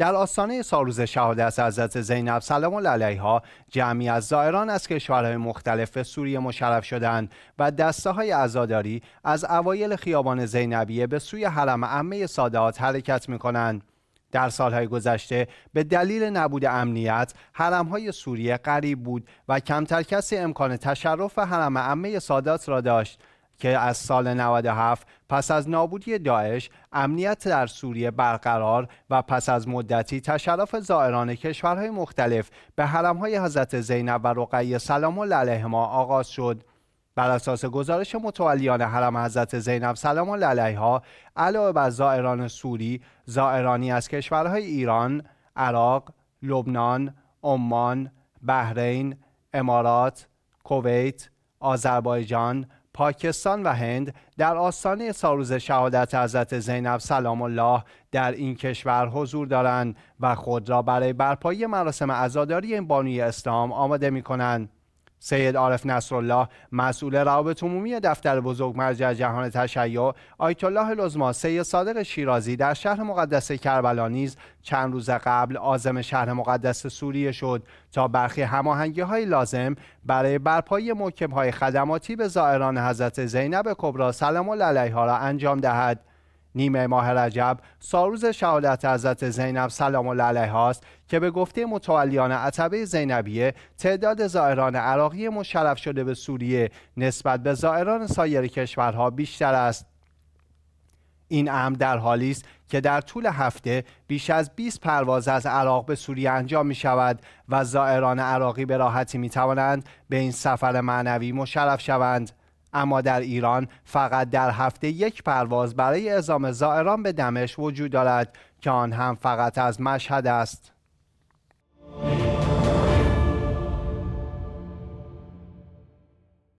در آستانه سالروز شهادت حضرت زینب سلام الله علیها جمعی از زائران از کشورهای مختلف سوریه مشرف شدند و دسته های عزاداری از اوایل خیابان زینبیه به سوی حرم عمه سادات حرکت می کنند. در سالهای گذشته به دلیل نبود امنیت های سوریه قریب بود و کمتر کسی امکان تشرف حرم عمه سادات را داشت که از سال 97 پس از نابودی داعش امنیت در سوریه برقرار و پس از مدتی تشرف زائران کشورهای مختلف به حرمهای حضرت زینب و رقیه سلام الله علیهما آغاز شد بر اساس گزارش متولیان حرم حضرت زینب سلام الله علیها علاوه بر زائران سوری زائرانی از کشورهای ایران عراق لبنان عمان بحرین امارات کویت آذربایجان پاکستان و هند در آستانه سالروز شهادت حضرت زینب سلام الله در این کشور حضور دارند و خود را برای برپایی مراسم عزاداری بانوی اسلام آماده می کنند. سید عارف نصرالله مسئول روابط عمومی دفتر بزرگ مرجع جهان تشیع آیت الله لزما سید صادق شیرازی در شهر مقدس کربلا نیز چند روز قبل عازم شهر مقدس سوریه شد تا برخی هماهنگی های لازم برای برپایی موکب های خدماتی به زائران حضرت زینب کبرا سلام الله علیها را انجام دهد نیمه ماه رجب سالروز شهادت حضرت زینب سلام الله علیها است که به گفته متولیان عتبه زینبیه تعداد زائران عراقی مشرف شده به سوریه نسبت به زائران سایر کشورها بیشتر است این امر در حالی است که در طول هفته بیش از 20 پرواز از عراق به سوریه انجام می شود و زائران عراقی به راحتی می توانند به این سفر معنوی مشرف شوند اما در ایران فقط در هفته یک پرواز برای اعزام زائران به دمشق وجود دارد که آن هم فقط از مشهد است